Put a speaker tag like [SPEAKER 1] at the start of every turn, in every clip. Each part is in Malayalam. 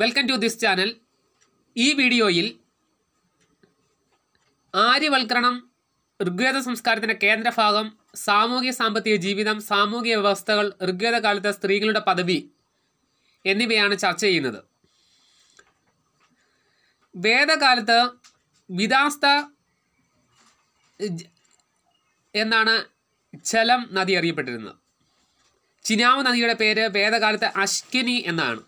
[SPEAKER 1] വെൽക്കം ടു ദിസ് ചാനൽ ഈ വീഡിയോയിൽ ആര്യവൽക്കരണം ഋഗ്വേദ സംസ്കാരത്തിൻ്റെ കേന്ദ്രഭാഗം സാമൂഹ്യ സാമ്പത്തിക ജീവിതം സാമൂഹിക വ്യവസ്ഥകൾ ഋഗ്വേദ കാലത്തെ സ്ത്രീകളുടെ പദവി എന്നിവയാണ് ചർച്ച ചെയ്യുന്നത് വേദകാലത്ത് വിദാസ്ത എന്നാണ് ചലം നദി അറിയപ്പെട്ടിരുന്നത് ചിനാവ് നദിയുടെ പേര് വേദകാലത്ത് അശ്കിനി എന്നാണ്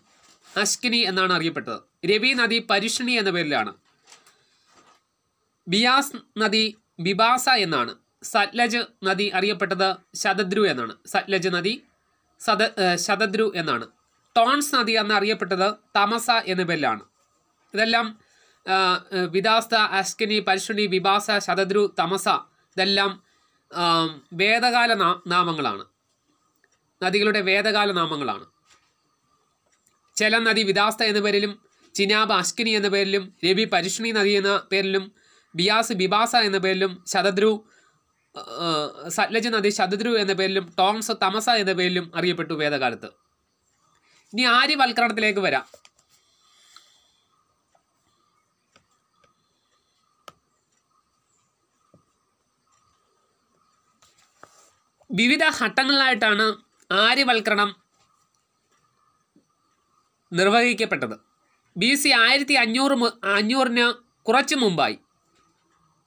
[SPEAKER 1] അഷ്കിനി എന്നാണ് അറിയപ്പെട്ടത് രവി നദി പരിഷ്ണി എന്ന പേരിലാണ് ബിയാസ് നദി ബിബാസ എന്നാണ് സത്ലജ് നദി അറിയപ്പെട്ടത് ശതദ്രു എന്നാണ് സത്ലജ് നദി സത ശതദ്രു എന്നാണ് ടോൺസ് നദി എന്ന് അറിയപ്പെട്ടത് തമസ എന്ന പേരിലാണ് ഇതെല്ലാം വിദാസ്ത അസ്കിനി പരിഷ്ണി ബിബാസ ശതദ്രു തമസ ഇതെല്ലാം വേദകാല നാമങ്ങളാണ് നദികളുടെ വേദകാല നാമങ്ങളാണ് ചെല നദി വിദാസ്ത എന്ന പേരിലും ചിനാബ് അശ്കിനി എന്ന പേരിലും രവി പരിഷ്ണി നദി എന്ന പേരിലും ബിയാസ് ബിബാസ എന്ന പേരിലും ശതദ്രു സത്ലജ് നദി ശതദ്രു എന്ന പേരിലും ടോങ്സ് തമസ എന്ന പേരിലും അറിയപ്പെട്ടു വേദകാലത്ത് ഇനി ആര്യവൽക്കരണത്തിലേക്ക് വരാം വിവിധ ഘട്ടങ്ങളിലായിട്ടാണ് ആര്യവൽക്കരണം നിർവഹിക്കപ്പെട്ടത് ബി സി ആയിരത്തി അഞ്ഞൂറ് അഞ്ഞൂറിന് കുറച്ച് മുമ്പായി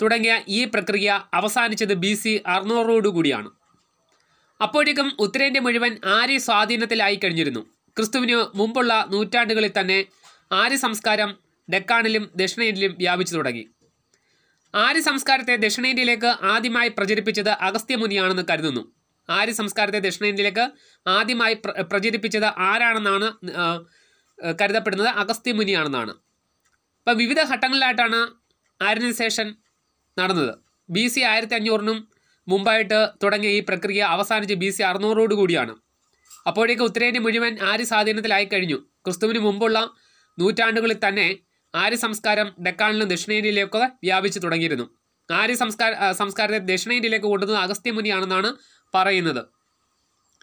[SPEAKER 1] തുടങ്ങിയ ഈ പ്രക്രിയ അവസാനിച്ചത് ബി സി അറുന്നൂറോടുകൂടിയാണ് അപ്പോഴേക്കും ഉത്തരേന്ത്യ മുഴുവൻ ആര്യ സ്വാധീനത്തിലായി കഴിഞ്ഞിരുന്നു ക്രിസ്തുവിന് മുമ്പുള്ള നൂറ്റാണ്ടുകളിൽ തന്നെ ആര്യ സംസ്കാരം ഡെക്കാണിലും ദക്ഷിണേന്ത്യയിലും വ്യാപിച്ചു തുടങ്ങി ആര്യ സംസ്കാരത്തെ ദക്ഷിണേന്ത്യയിലേക്ക് ആദ്യമായി പ്രചരിപ്പിച്ചത് അഗസ്ത്യമുനിയാണെന്ന് കരുതുന്നു ആര്യ സംസ്കാരത്തെ ദക്ഷിണേന്ത്യയിലേക്ക് ആദ്യമായി പ്രചരിപ്പിച്ചത് ആരാണെന്നാണ് കരുതപ്പെടുന്നത് അഗസ്ത്യ മുനിയാണെന്നാണ് അപ്പം വിവിധ ഘട്ടങ്ങളിലായിട്ടാണ് ആര്യനൈസേഷൻ നടന്നത് ബി സി ആയിരത്തി അഞ്ഞൂറിനും മുമ്പായിട്ട് തുടങ്ങിയ ഈ പ്രക്രിയ അവസാനിച്ച് ബി സി അറുന്നൂറോട് കൂടിയാണ് അപ്പോഴേക്ക് ഉത്തരേന്ത്യ മുഴുവൻ ആര്യ സ്വാധീനത്തിലായി കഴിഞ്ഞു ക്രിസ്തുവിന് മുമ്പുള്ള നൂറ്റാണ്ടുകളിൽ തന്നെ ആര്യ സംസ്കാരം ഡെക്കാണിലും ദക്ഷിണേന്ത്യയിലേക്കൊക്കെ വ്യാപിച്ചു തുടങ്ങിയിരുന്നു ആര്യ സംസ്കാര സംസ്കാരത്തെ ദക്ഷിണേന്ത്യയിലേക്ക് കൊണ്ടുവന്നത് മുനിയാണെന്നാണ് പറയുന്നത്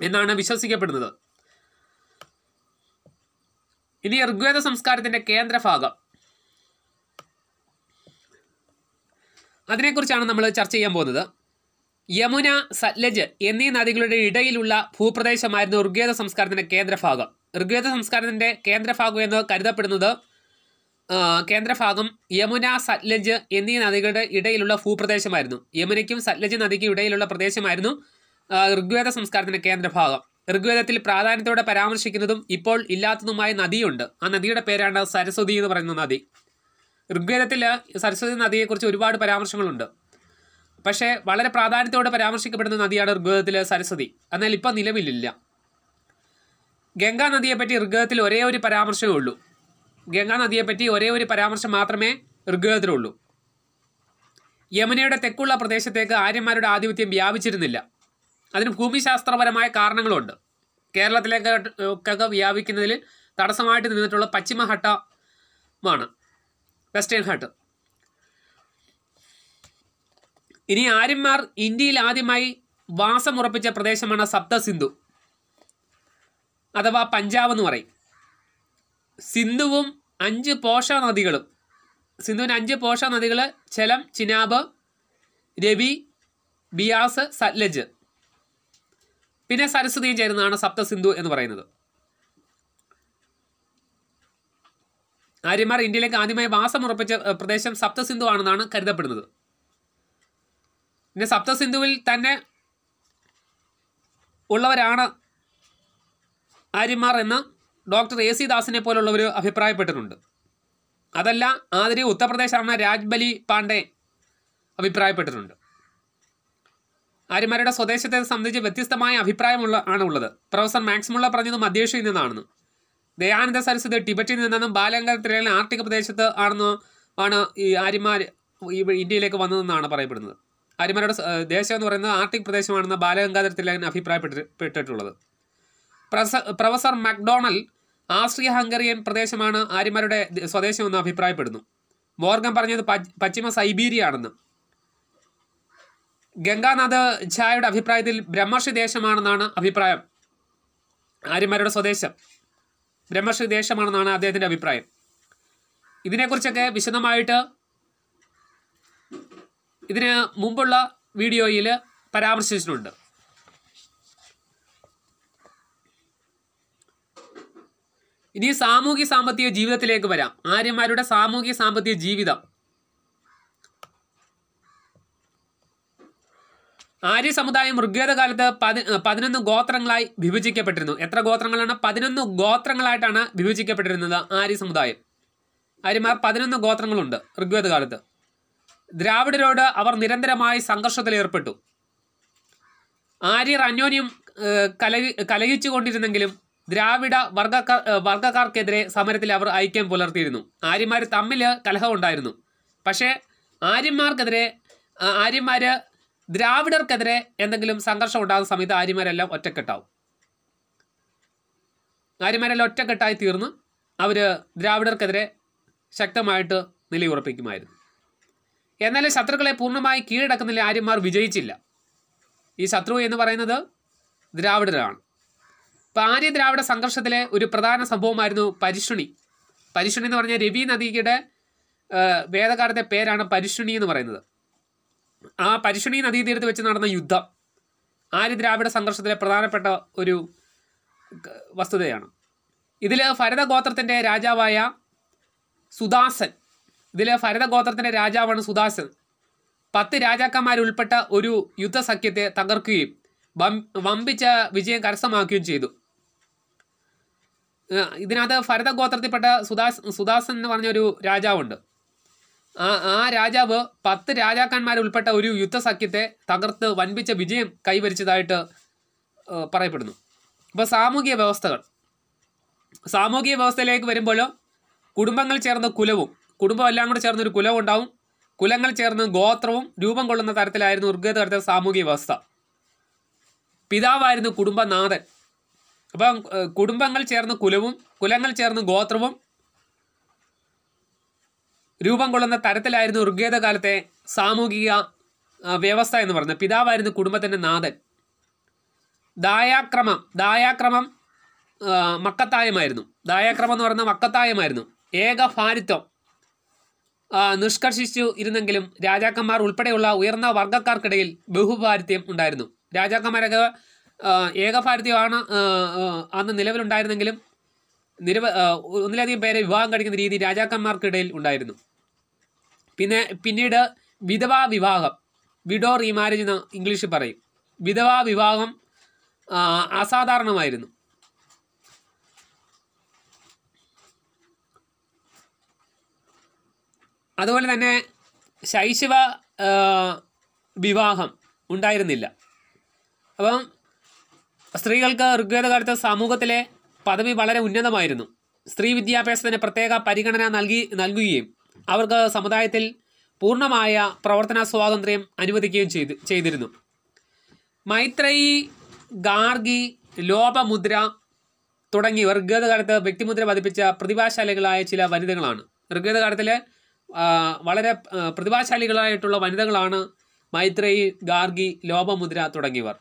[SPEAKER 1] എന്നാണ് വിശ്വസിക്കപ്പെടുന്നത് ഇനി ഋഗ്വേദ സംസ്കാരത്തിന്റെ കേന്ദ്രഭാഗം അതിനെക്കുറിച്ചാണ് നമ്മൾ ചർച്ച ചെയ്യാൻ പോകുന്നത് യമുന സത്ലജ് എന്നീ നദികളുടെ ഇടയിലുള്ള ഭൂപ്രദേശമായിരുന്നു ഋഗ്വേദ സംസ്കാരത്തിന്റെ കേന്ദ്രഭാഗം ഋഗ്വേദ സംസ്കാരത്തിന്റെ കേന്ദ്രഭാഗം എന്ന് കരുതപ്പെടുന്നത് കേന്ദ്രഭാഗം യമുന സത്ലജ് എന്നീ നദികളുടെ ഇടയിലുള്ള ഭൂപ്രദേശമായിരുന്നു യമുനയ്ക്കും സത്ലജ് നദിക്കും ഇടയിലുള്ള പ്രദേശമായിരുന്നു ഋഗ്വേദ സംസ്കാരത്തിന്റെ കേന്ദ്രഭാഗം ഋഗ്വേദത്തിൽ പ്രാധാന്യത്തോടെ പരാമർശിക്കുന്നതും ഇപ്പോൾ ഇല്ലാത്തതുമായ നദിയുണ്ട് ആ നദിയുടെ പേരാണ് സരസ്വതി എന്ന് പറയുന്ന നദി ഋഗ്വേദത്തിൽ സരസ്വതി നദിയെക്കുറിച്ച് ഒരുപാട് പരാമർശങ്ങളുണ്ട് പക്ഷേ വളരെ പ്രാധാന്യത്തോടെ പരാമർശിക്കപ്പെടുന്ന നദിയാണ് ഋഗ്വേദത്തിലെ സരസ്വതി എന്നാൽ ഇപ്പോൾ നിലവിലില്ല ഗംഗാ നദിയെപ്പറ്റി ഋഗ്വേദത്തിൽ ഒരേ ഒരു പരാമർശമേ ഉള്ളൂ ഗംഗാ നദിയെപ്പറ്റി ഒരേ ഒരു പരാമർശം മാത്രമേ ഋഗ്വേദത്തിലുള്ളൂ യമുനയുടെ തെക്കുള്ള പ്രദേശത്തേക്ക് ആര്യന്മാരുടെ ആധിപത്യം വ്യാപിച്ചിരുന്നില്ല അതിന് ഭൂമിശാസ്ത്രപരമായ കാരണങ്ങളുണ്ട് കേരളത്തിലേക്ക് വ്യാപിക്കുന്നതിൽ തടസ്സമായിട്ട് നിന്നിട്ടുള്ള പശ്ചിമഘട്ടമാണ് വെസ്റ്റേൺ ഘട്ട് ഇനി ആര്യന്മാർ ഇന്ത്യയിൽ ആദ്യമായി വാസമുറപ്പിച്ച പ്രദേശമാണ് സിന്ധു അഥവാ പഞ്ചാബ് എന്ന് പറയും സിന്ധുവും അഞ്ച് പോഷ നദികളും സിന്ധുവിൻ്റെ അഞ്ച് പോഷ നദികൾ ചെലം ചിനാബ് രവി ബിയാസ് സത്ലജ് പിന്നെ സരസ്വതിയും ചേരുന്നതാണ് സപ്തസിന്ധു എന്ന് പറയുന്നത് ആര്യന്മാർ ഇന്ത്യയിലേക്ക് ആദ്യമായി വാസം ഉറപ്പിച്ച പ്രദേശം സപ്തസിന്ധു ആണെന്നാണ് കരുതപ്പെടുന്നത് പിന്നെ സപ്തസിന്ധുവിൽ തന്നെ ഉള്ളവരാണ് ആര്യന്മാർ എന്ന് ഡോക്ടർ എ സി ദാസിനെ പോലുള്ളവർ അഭിപ്രായപ്പെട്ടിട്ടുണ്ട് അതല്ല ഉത്തർപ്രദേശ് ആണ് രാജ്ബലി പാണ്ഡെ അഭിപ്രായപ്പെട്ടിട്ടുണ്ട് ആര്യമാരുടെ സ്വദേശത്തെ സംബന്ധിച്ച് വ്യത്യസ്തമായ അഭിപ്രായമുള്ള ആണുള്ളത് ഉള്ളത് പ്രൊഫസർ മാക്സിമുള്ള പറഞ്ഞത് മധ്യേഷ്യയിൽ നിന്നാണെന്ന് ദയാനന്ദ സരസ്വതി ടിബറ്റിൽ നിന്നും ബാലങ്കർ തിരയിലെ ആർട്ടിക് പ്രദേശത്ത് ആണെന്ന് ആണ് ഈ ആര്യമാർ ഇന്ത്യയിലേക്ക് വന്നതെന്നാണ് പറയപ്പെടുന്നത് ആര്യമാരുടെ ദേശം എന്ന് പറയുന്നത് ആർട്ടിക് പ്രദേശമാണെന്ന് ബാലഗംഗാധര തിലകൻ അഭിപ്രായപ്പെട്ടിട്ടുള്ളത് പ്രൊഫസർ മക്ഡോണൽ ആസ്ട്രിയ ഹംഗറിയൻ പ്രദേശമാണ് ആര്യമാരുടെ സ്വദേശമെന്ന് അഭിപ്രായപ്പെടുന്നു മോർഗൻ പറഞ്ഞത് പശ്ചിമ സൈബീരിയ ആണെന്ന് ഗംഗാനാഥ് ഝായുടെ അഭിപ്രായത്തിൽ ബ്രഹ്മർഷി ദേശമാണെന്നാണ് അഭിപ്രായം ആര്യന്മാരുടെ സ്വദേശം ബ്രഹ്മർഷി ദേശമാണെന്നാണ് അദ്ദേഹത്തിൻ്റെ അഭിപ്രായം ഇതിനെക്കുറിച്ചൊക്കെ വിശദമായിട്ട് ഇതിന് മുമ്പുള്ള വീഡിയോയിൽ പരാമർശിച്ചിട്ടുണ്ട് ഇനി സാമൂഹ്യ സാമ്പത്തിക ജീവിതത്തിലേക്ക് വരാം ആര്യന്മാരുടെ സാമൂഹ്യ സാമ്പത്തിക ജീവിതം ആര്യ സമുദായം ഋഗ്വേദ കാലത്ത് പതി പതിനൊന്ന് ഗോത്രങ്ങളായി വിഭജിക്കപ്പെട്ടിരുന്നു എത്ര ഗോത്രങ്ങളാണ് പതിനൊന്ന് ഗോത്രങ്ങളായിട്ടാണ് വിഭജിക്കപ്പെട്ടിരുന്നത് ആര്യ സമുദായം ആര്യമാർ പതിനൊന്ന് ഗോത്രങ്ങളുണ്ട് ഋഗ്വേദ കാലത്ത് ദ്രാവിഡരോട് അവർ നിരന്തരമായി സംഘർഷത്തിൽ ഏർപ്പെട്ടു ആര്യർ അന്യോന്യം കലകി കൊണ്ടിരുന്നെങ്കിലും ദ്രാവിഡ വർഗക്കാർ വർഗക്കാർക്കെതിരെ സമരത്തിൽ അവർ ഐക്യം പുലർത്തിയിരുന്നു ആര്യമാർ തമ്മിൽ കലഹമുണ്ടായിരുന്നു പക്ഷേ ആര്യന്മാർക്കെതിരെ ആര്യന്മാർ ദ്രാവിഡർക്കെതിരെ എന്തെങ്കിലും സംഘർഷം ഉണ്ടാകുന്ന സമയത്ത് ആര്യമാരെല്ലാം ഒറ്റക്കെട്ടാവും ആര്യമാരെല്ലാം ഒറ്റക്കെട്ടായി തീർന്ന് അവർ ദ്രാവിഡർക്കെതിരെ ശക്തമായിട്ട് നിലയുറപ്പിക്കുമായിരുന്നു എന്നാൽ ശത്രുക്കളെ പൂർണ്ണമായി കീഴടക്കുന്നില്ല ആര്യന്മാർ വിജയിച്ചില്ല ഈ ശത്രു എന്ന് പറയുന്നത് ദ്രാവിഡരാണ് അപ്പോൾ ആര്യ ദ്രാവിഡ സംഘർഷത്തിലെ ഒരു പ്രധാന സംഭവമായിരുന്നു പരിഷുണി പരിഷുണി എന്ന് പറഞ്ഞാൽ രവി നദിയുടെ വേദകാലത്തെ പേരാണ് പരിഷുണി എന്ന് പറയുന്നത് ആ പരിശുണി നദീതീരത്ത് വെച്ച് നടന്ന യുദ്ധം ആര്യ ദ്രാവിഡ സംഘർഷത്തിലെ പ്രധാനപ്പെട്ട ഒരു വസ്തുതയാണ് ഇതിൽ ഭരതഗോത്രത്തിൻ്റെ രാജാവായ സുദാസൻ ഇതിൽ ഭരതഗോത്രത്തിൻ്റെ രാജാവാണ് സുദാസൻ പത്ത് രാജാക്കന്മാരുൾപ്പെട്ട ഒരു യുദ്ധസഖ്യത്തെ തകർക്കുകയും വമ്പിച്ച വിജയം കരസ്ഥമാക്കുകയും ചെയ്തു ഇതിനകത്ത് ഭരതഗോത്രത്തിൽപ്പെട്ട സുദാസ് സുദാസൻ എന്ന് പറഞ്ഞൊരു രാജാവുണ്ട് ആ ആ രാജാവ് പത്ത് ഉൾപ്പെട്ട ഒരു യുദ്ധസഖ്യത്തെ തകർത്ത് വൻപിച്ച വിജയം കൈവരിച്ചതായിട്ട് പറയപ്പെടുന്നു ഇപ്പോൾ സാമൂഹിക വ്യവസ്ഥകൾ സാമൂഹിക വ്യവസ്ഥയിലേക്ക് വരുമ്പോൾ കുടുംബങ്ങൾ ചേർന്ന കുലവും കുടുംബം എല്ലാം കൂടെ ചേർന്നൊരു കുലവും ഉണ്ടാവും കുലങ്ങൾ ചേർന്ന് ഗോത്രവും രൂപം കൊള്ളുന്ന തരത്തിലായിരുന്നു ഋഗ്വേദ തരത്തിലെ സാമൂഹിക വ്യവസ്ഥ പിതാവായിരുന്നു കുടുംബനാഥൻ അപ്പം കുടുംബങ്ങൾ ചേർന്ന് കുലവും കുലങ്ങൾ ചേർന്ന് ഗോത്രവും രൂപം കൊള്ളുന്ന തരത്തിലായിരുന്നു ഋഗ്വേദ കാലത്തെ സാമൂഹിക വ്യവസ്ഥ എന്ന് പറയുന്നത് പിതാവായിരുന്നു കുടുംബത്തിൻ്റെ നാഥൻ ദായാക്രമം ദായാക്രമം മക്കത്തായമായിരുന്നു ദായാക്രമം എന്ന് പറയുന്ന മക്കത്തായമായിരുന്നു ഭാരിത്വം നിഷ്കർഷിച്ചു ഇരുന്നെങ്കിലും രാജാക്കന്മാർ ഉൾപ്പെടെയുള്ള ഉയർന്ന വർഗ്ഗക്കാർക്കിടയിൽ ബഹുഭാരിത്യം ഉണ്ടായിരുന്നു രാജാക്കന്മാരൊക്കെ ഏകഭാരിത്യമാണ് അന്ന് നിലവിലുണ്ടായിരുന്നെങ്കിലും നിരവ ഒന്നിലധികം പേരെ വിവാഹം കഴിക്കുന്ന രീതി രാജാക്കന്മാർക്കിടയിൽ ഉണ്ടായിരുന്നു പിന്നെ പിന്നീട് വിധവാ വിവാഹം വിഡോ റീമാരേജ് എന്ന് ഇംഗ്ലീഷിൽ പറയും വിധവാ വിവാഹം അസാധാരണമായിരുന്നു അതുപോലെ തന്നെ ശൈശവ വിവാഹം ഉണ്ടായിരുന്നില്ല അപ്പം സ്ത്രീകൾക്ക് ഋഗ്വേദകാലത്ത് സമൂഹത്തിലെ പദവി വളരെ ഉന്നതമായിരുന്നു സ്ത്രീ വിദ്യാഭ്യാസത്തിന് പ്രത്യേക പരിഗണന നൽകി നൽകുകയും അവർക്ക് സമുദായത്തിൽ പൂർണ്ണമായ പ്രവർത്തന സ്വാതന്ത്ര്യം അനുവദിക്കുകയും ചെയ്ത് ചെയ്തിരുന്നു മൈത്രയി ഗാർഗി ലോപമുദ്ര തുടങ്ങി ഋഗ്വേദകാലത്ത് വ്യക്തിമുദ്ര പതിപ്പിച്ച പ്രതിഭാശാലികളായ ചില വനിതകളാണ് ഋഗ്വേദകാലത്തിലെ വളരെ പ്രതിഭാശാലികളായിട്ടുള്ള വനിതകളാണ് മൈത്രയി ഗാർഗി ലോപമുദ്ര തുടങ്ങിയവർ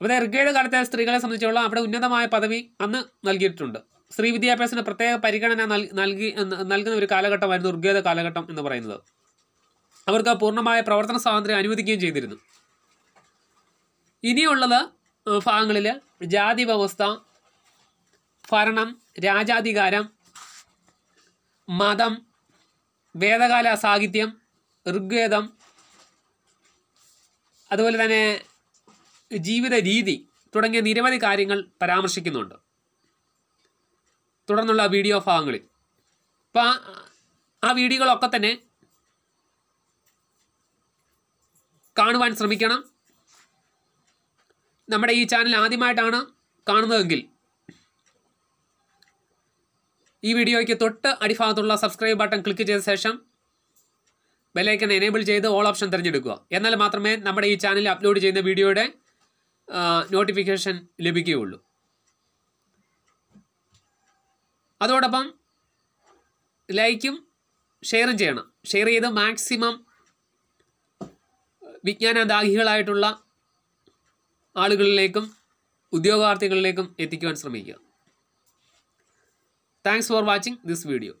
[SPEAKER 1] ഇവിടെ ഋഗ്വേദകാലത്തെ സ്ത്രീകളെ സംബന്ധിച്ചുള്ള അവിടെ ഉന്നതമായ പദവി അന്ന് നൽകിയിട്ടുണ്ട് സ്ത്രീ വിദ്യാഭ്യാസത്തിന് പ്രത്യേക പരിഗണന നൽകി നൽകുന്ന ഒരു കാലഘട്ടമായിരുന്നു ഋഗ്വേദ കാലഘട്ടം എന്ന് പറയുന്നത് അവർക്ക് പൂർണ്ണമായ പ്രവർത്തന സ്വാതന്ത്ര്യം അനുവദിക്കുകയും ചെയ്തിരുന്നു ഇനിയുള്ളത് ഭാഗങ്ങളിൽ ജാതി വ്യവസ്ഥ ഭരണം രാജാധികാരം മതം വേദകാല സാഹിത്യം ഋഗ്വേദം അതുപോലെ തന്നെ ജീവിത രീതി തുടങ്ങിയ നിരവധി കാര്യങ്ങൾ പരാമർശിക്കുന്നുണ്ട് തുടർന്നുള്ള വീഡിയോ ഭാഗങ്ങളിൽ അപ്പം ആ വീഡിയോകളൊക്കെ തന്നെ കാണുവാൻ ശ്രമിക്കണം നമ്മുടെ ഈ ചാനൽ ആദ്യമായിട്ടാണ് കാണുന്നതെങ്കിൽ ഈ വീഡിയോയ്ക്ക് തൊട്ട് അടിഭാഗത്തുള്ള സബ്സ്ക്രൈബ് ബട്ടൺ ക്ലിക്ക് ചെയ്ത ശേഷം ബെല്ലൈക്കൺ എനേബിൾ ചെയ്ത് ഓൾ ഓപ്ഷൻ തിരഞ്ഞെടുക്കുക എന്നാൽ മാത്രമേ നമ്മുടെ ഈ ചാനലിൽ അപ്ലോഡ് ചെയ്യുന്ന വീഡിയോയുടെ നോട്ടിഫിക്കേഷൻ ലഭിക്കുകയുള്ളൂ അതോടൊപ്പം ലൈക്കും ഷെയറും ചെയ്യണം ഷെയർ ചെയ്ത് മാക്സിമം വിജ്ഞാനദാഹികളായിട്ടുള്ള ആളുകളിലേക്കും ഉദ്യോഗാർത്ഥികളിലേക്കും എത്തിക്കുവാൻ ശ്രമിക്കുക thanks for watching this video